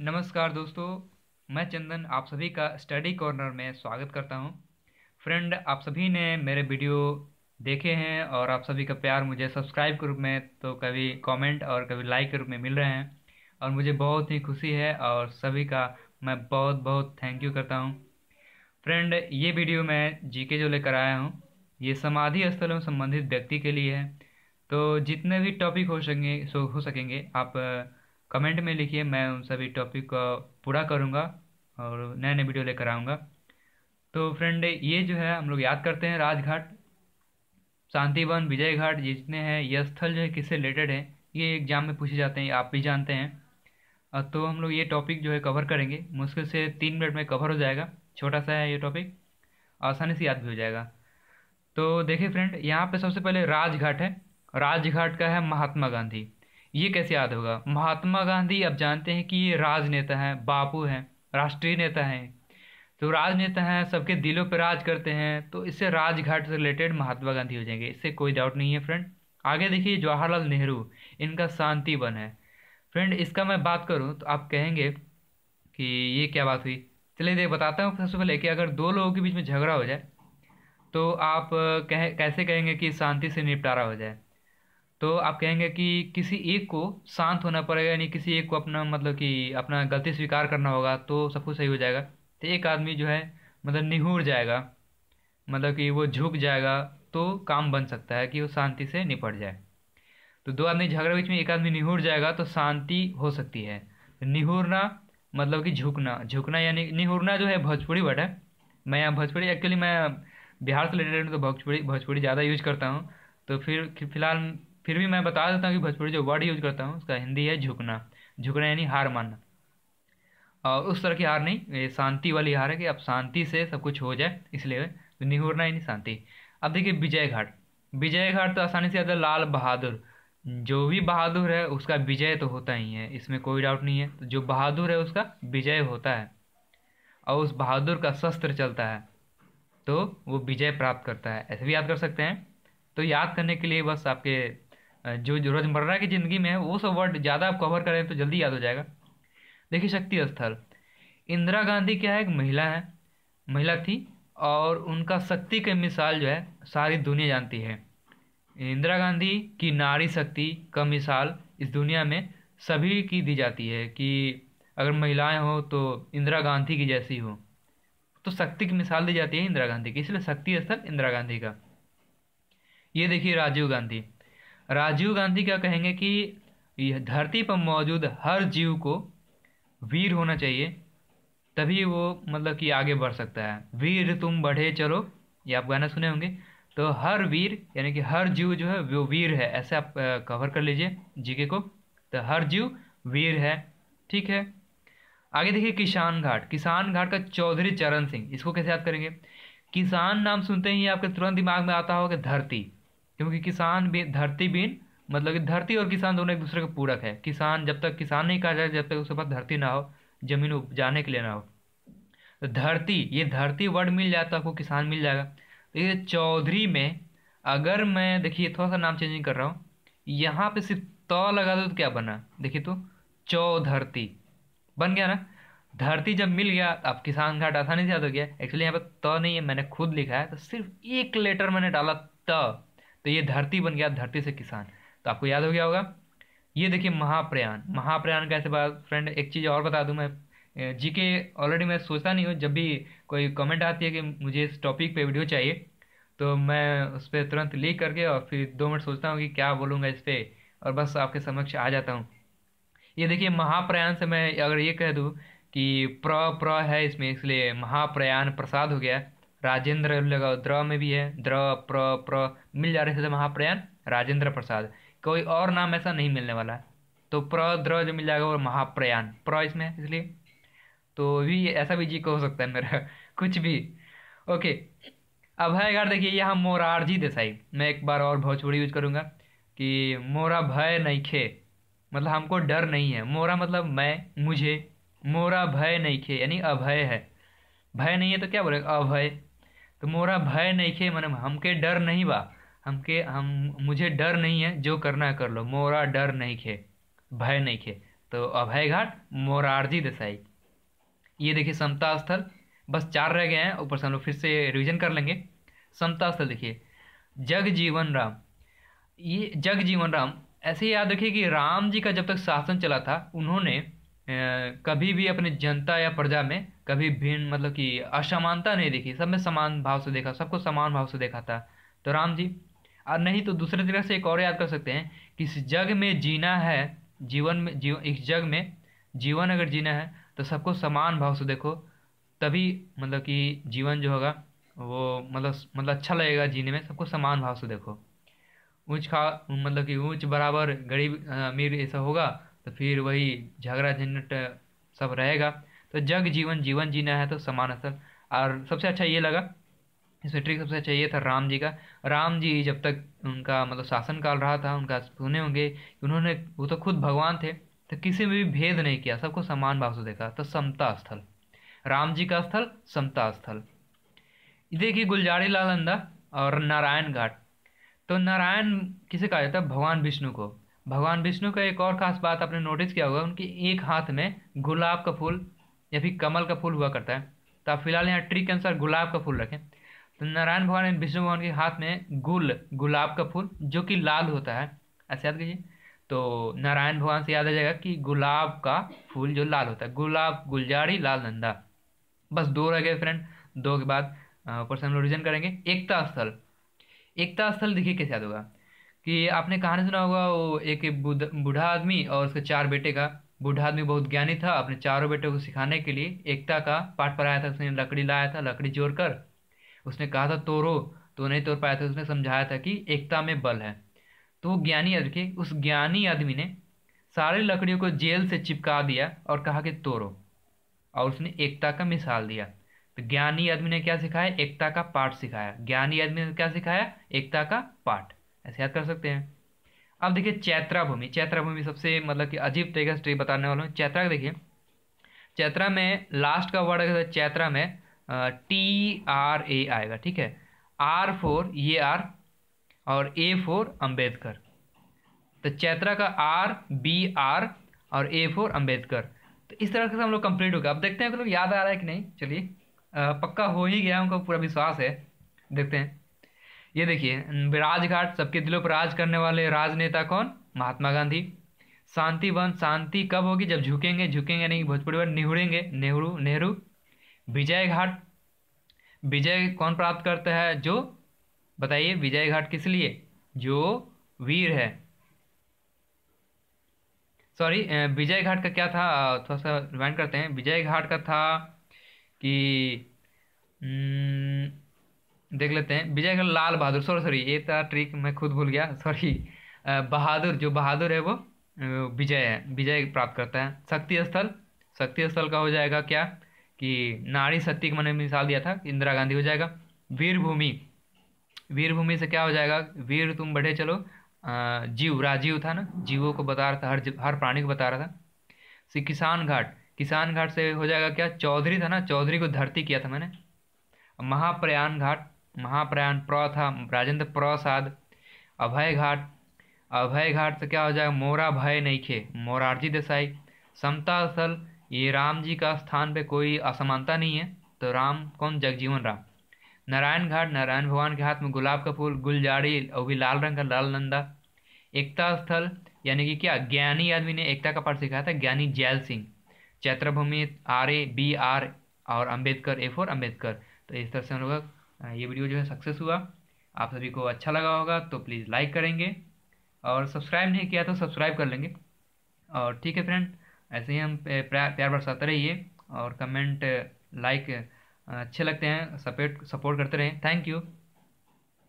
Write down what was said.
नमस्कार दोस्तों मैं चंदन आप सभी का स्टडी कॉर्नर में स्वागत करता हूं फ्रेंड आप सभी ने मेरे वीडियो देखे हैं और आप सभी का प्यार मुझे सब्सक्राइब के रूप में तो कभी कमेंट और कभी लाइक के रूप में मिल रहे हैं और मुझे बहुत ही खुशी है और सभी का मैं बहुत बहुत थैंक यू करता हूँ फ्रेंड ये वीडियो मैं जी के जो लेकर आया हूँ ये समाधि स्थलों संबंधित व्यक्ति के लिए है तो जितने भी टॉपिक हो सकेंगे सो हो सकेंगे आप कमेंट में लिखिए मैं उन सभी टॉपिक को पूरा करूँगा और नए नए वीडियो लेकर आऊँगा तो फ्रेंड ये जो है हम लोग याद करते हैं राजघाट शांतिवन विजय घाट जितने हैं ये स्थल जो है किससे रिलेटेड है ये एग्जाम में पूछे जाते हैं आप भी जानते हैं तो हम लोग ये टॉपिक जो है कवर करेंगे मुश्किल से तीन मिनट में कवर हो जाएगा छोटा सा है ये टॉपिक आसानी से याद भी हो जाएगा तो देखिए फ्रेंड यहाँ पे सबसे पहले राजघाट है राजघाट का है महात्मा गांधी ये कैसे याद होगा महात्मा गांधी आप जानते हैं कि ये राजनेता हैं बापू हैं राष्ट्रीय नेता हैं तो राजनेता हैं सबके दिलों पर राज करते हैं तो इससे राजघाट से रिलेटेड महात्मा गांधी हो जाएंगे इससे कोई डाउट नहीं है फ्रेंड आगे देखिए जवाहरलाल नेहरू इनका शांति वन है फ्रेंड इसका मैं बात करूँ तो आप कहेंगे कि ये क्या बात हुई चलिए देख बताता हूँ सबसे पहले कि अगर दो लोगों के बीच में झगड़ा हो जाए तो आप कह कैसे कहेंगे कि शांति से निपटारा हो जाए तो आप कहेंगे कि किसी एक को शांत होना पड़ेगा यानी किसी एक को अपना मतलब कि अपना गलती स्वीकार करना होगा तो सब कुछ सही हो जाएगा तो एक आदमी जो है मतलब निहूर जाएगा मतलब कि वो झुक जाएगा तो काम बन सकता है कि वो शांति से निपट जाए तो दो आदमी झगड़े बीच में एक आदमी निहूर जाएगा तो शांति हो सकती है तो निहूरना मतलब कि झुकना झुकना यानी निहूरना जो है भोजपुरी वर्ड है मैं यहाँ भोजपुरी एक्चुअली मैं बिहार से रिलेटेड तो भोजपुरी भोजपुरी ज़्यादा यूज करता हूँ तो फिर फिलहाल फिर भी मैं बता देता हूँ कि भोजपुरी जो वर्ड यूज करता हूँ उसका हिंदी है झुकना झुकना यानी हार मानना और उस तरह की हार नहीं ये शांति वाली हार है कि अब शांति से सब कुछ हो जाए इसलिए निहुरना यानी शांति अब देखिए विजय घाट विजय घाट तो आसानी से आता है लाल बहादुर जो भी बहादुर है उसका विजय तो होता ही है इसमें कोई डाउट नहीं है तो जो बहादुर है उसका विजय होता है और उस बहादुर का शस्त्र चलता है तो वो विजय प्राप्त करता है ऐसे भी याद कर सकते हैं तो याद करने के लिए बस आपके जो रोजमर्रा की ज़िंदगी में है वो सब वर्ड ज़्यादा आप कवर करें तो जल्दी याद हो जाएगा देखिए शक्ति स्थल इंदिरा गांधी क्या है एक महिला है महिला थी और उनका शक्ति की मिसाल जो है सारी दुनिया जानती है इंदिरा गांधी की नारी शक्ति का मिसाल इस दुनिया में सभी की दी जाती है कि अगर महिलाएं हो तो इंदिरा गांधी की जैसी हो तो शक्ति की मिसाल दी जाती है इंदिरा गांधी की इसलिए शक्ति स्थल इंदिरा गांधी का ये देखिए राजीव गांधी राजीव गांधी क्या कहेंगे कि यह धरती पर मौजूद हर जीव को वीर होना चाहिए तभी वो मतलब कि आगे बढ़ सकता है वीर तुम बढ़े चलो ये आप गाना सुने होंगे तो हर वीर यानी कि हर जीव जो है वो वीर है ऐसे आप कवर कर लीजिए जीके को तो हर जीव वीर है ठीक है आगे देखिए किसान घाट किसान घाट का चौधरी चरण सिंह इसको कैसे याद करेंगे किसान नाम सुनते ही आपके तुरंत दिमाग में आता होगा धरती क्योंकि किसान भी धरती बिन मतलब कि धरती और किसान दोनों एक दूसरे के पूरक है किसान जब तक किसान नहीं कहा जाए जब तक उसके पास धरती ना हो जमीन उपजाने के लिए ना हो तो धरती ये धरती वर्ड मिल जाए तो आपको किसान मिल जाएगा तो ये चौधरी में अगर मैं देखिए थोड़ा सा नाम चेंजिंग कर रहा हूँ यहाँ पे सिर्फ त लगा दो तो क्या बना देखिए तो चौधरती बन गया ना धरती जब मिल गया अब किसान घाट आसानी से याद हो गया एक्चुअली यहाँ पर त नहीं है मैंने खुद लिखा है तो सिर्फ एक लेटर मैंने डाला त तो ये धरती बन गया धरती से किसान तो आपको याद हो गया होगा ये देखिए महाप्रयाण महाप्रयाण कैसे बात फ्रेंड एक चीज़ और बता दूं मैं जी के ऑलरेडी मैं सोचता नहीं हूँ जब भी कोई कमेंट आती है कि मुझे इस टॉपिक पे वीडियो चाहिए तो मैं उस पर तुरंत लिख करके और फिर दो मिनट सोचता हूँ कि क्या बोलूँगा इस पर और बस आपके समक्ष आ जाता हूँ ये देखिए महाप्रयाण से मैं अगर ये कह दूँ कि प्र प्र है इसमें इसलिए महाप्रयाण प्रसाद हो गया राजेंद्र लगाओ द्र में भी है द्र प्र प्र मिल जा रहे थे महाप्रयाण राजेंद्र प्रसाद कोई और नाम ऐसा नहीं मिलने वाला तो प्र द्र जो मिल जाएगा वो महाप्रयाण प्र इसमें इसलिए तो भी ऐसा भी जी को हो सकता है मेरा कुछ भी ओके अब है यार देखिए यहाँ मोरारजी देसाई मैं एक बार और भोजपुरी यूज करूँगा कि मोरा भय नहीं खे मतलब हमको डर नहीं है मोरा मतलब मैं मुझे मोरा भय नहीं खे यानी अभय है भय नहीं है तो क्या बोलेगा अभय तो मोरा भय नहीं खे मन हमके डर नहीं बा हमके हम मुझे डर नहीं है जो करना है कर लो मोरा डर नहीं खे भय नहीं खे तो अभय घाट मोरारजी देसाई ये देखिए समता स्थल बस चार रह गए हैं ऊपर से हम लोग फिर से रिविजन कर लेंगे समता स्थल देखिए जग जीवन राम ये जग जीवन राम ऐसे याद रखिए कि राम जी का जब तक शासन चला था उन्होंने कभी भी अपने जनता या प्रजा में कभी भिन्न मतलब कि असमानता नहीं देखी सब में समान भाव से देखा सबको समान भाव से देखा था तो राम जी और नहीं तो दूसरे तरह से एक और याद कर सकते हैं कि इस जग में जीना है जीवन में जीव इस जग में जीवन अगर जीना है तो सबको समान भाव से देखो तभी मतलब कि जीवन जो होगा वो मतलब मतलब अच्छा लगेगा जीने में सबको समान भाव से देखो ऊंच खा मतलब कि ऊंच बराबर गरीब अमीर ऐसा होगा तो फिर वही झगड़ा झंझट सब रहेगा तो जग जीवन जीवन जीना है तो समान स्थल और सबसे अच्छा ये लगा इस ट्रिक सबसे अच्छा ये था राम जी का राम जी जब तक उनका मतलब शासन काल रहा था उनका सुने होंगे उन्होंने वो तो खुद भगवान थे तो किसी में भी भेद नहीं किया सबको समान भाव से देखा तो समता स्थल राम जी का स्थल समता स्थल देखिए गुलजारी लाल अंदा और नारायण घाट तो नारायण किसे कहा जाता है भगवान विष्णु को भगवान विष्णु का एक और खास बात आपने नोटिस किया होगा उनके एक हाथ में गुलाब का फूल या फिर कमल का फूल हुआ करता है तो आप फिलहाल यहाँ ट्री के अनुसार गुलाब का फूल रखें तो नारायण भगवान एंड विष्णु भगवान के हाथ में गुल गुलाब का फूल जो कि लाल होता है ऐसे अच्छा, याद कीजिए तो नारायण भगवान से याद आ जाएगा कि गुलाब का फूल जो लाल होता है गुलाब गुलजारी लाल नंदा बस दो रह गए फ्रेंड दो के बाद ऊपर से हम लोग करेंगे एकता स्थल एकता स्थल देखिए कैसे याद होगा कि आपने कहानी सुना होगा वो एक बूढ़ा आदमी और उसके चार बेटे का बूढ़ा आदमी बहुत ज्ञानी था अपने चारों बेटों को सिखाने के लिए एकता का पाठ पढ़ाया था उसने लकड़ी लाया था लकड़ी जोड़ कर उसने कहा था तोड़ो तो नहीं तोड़ पाया था उसने समझाया था कि एकता में बल है तो वो ज्ञानी आदमी उस ज्ञानी आदमी ने सारी लकड़ियों को जेल से चिपका दिया और कहा कि तोड़ो और उसने एकता का मिसाल दिया तो ज्ञानी आदमी ने क्या सिखाया एकता का पाठ सिखाया ज्ञानी आदमी ने क्या सिखाया एकता का पाठ ऐसे याद कर सकते हैं अब देखिए चैत्रा भूमि चैत्रा भूमि सबसे मतलब कि अजीब तरीके से बताने वाला हूँ चैत्रा देखिए चैत्रा में लास्ट का वर्ड अगर चैत्रा में टी आर ए आएगा ठीक है आर फोर ये आर और ए फोर अम्बेडकर तो चैत्रा का आर बी आर और ए फोर अम्बेडकर तो इस तरह से हम लोग कंप्लीट हो गया अब देखते हैं लोग मतलब याद आ रहा है कि नहीं चलिए पक्का हो ही गया उनका पूरा विश्वास है देखते हैं ये देखिए राजघाट सबके दिलों पर राज करने वाले राजनेता कौन महात्मा गांधी शांति वन शांति कब होगी जब झुकेंगे झुकेंगे नहीं भोजपुरी पर निहुड़ेंगे नेहरू नेहरू विजय घाट विजय कौन प्राप्त करता है जो बताइए विजय घाट किस लिए जो वीर है सॉरी विजय घाट का क्या था थोड़ा सा रिमाइंड करते हैं विजय घाट का था कि न, हम्म, देख लेते हैं विजय का लाल बहादुर सॉरी सॉरी ये था ट्रिक मैं खुद भूल गया सॉरी बहादुर जो बहादुर है वो विजय है विजय प्राप्त करता है शक्ति स्थल शक्ति स्थल का हो जाएगा क्या कि नारी शक्ति का मैंने मिसाल दिया था इंदिरा गांधी हो जाएगा वीरभूमि वीरभूमि से क्या हो जाएगा वीर तुम बढ़े चलो जीव राजीव था ना जीवों को बता रहा था हर हर प्राणी को बता रहा था किसान घाट किसान घाट से हो जाएगा क्या चौधरी था ना चौधरी को धरती किया था मैंने महाप्रयाण घाट महाप्रयाण प्र था राजेंद्र प्रसाद अभय घाट अभय घाट से क्या हो जाएगा मोरा भय खे मोरारजी देसाई समता स्थल ये राम जी का स्थान पे कोई असमानता नहीं है तो राम कौन जगजीवन राम नारायण घाट नारायण भगवान के हाथ में गुलाब का फूल गुलजाड़ी और भी लाल रंग का लाल नंदा एकता स्थल यानी कि क्या ज्ञानी आदमी ने एकता का पाठ सिखाया था Giani Zail Singh Chaitrabhoomi R A B R और अंबेडकर ए फोर अम्बेडकर तो इस तरह से हम लोग ये वीडियो जो है सक्सेस हुआ आप सभी को अच्छा लगा होगा तो प्लीज़ लाइक करेंगे और सब्सक्राइब नहीं किया तो सब्सक्राइब कर लेंगे और ठीक है फ्रेंड ऐसे ही हम प्यार बरसाते रहिए और कमेंट लाइक अच्छे लगते हैं सपोर्ट सपोर्ट करते रहें थैंक यू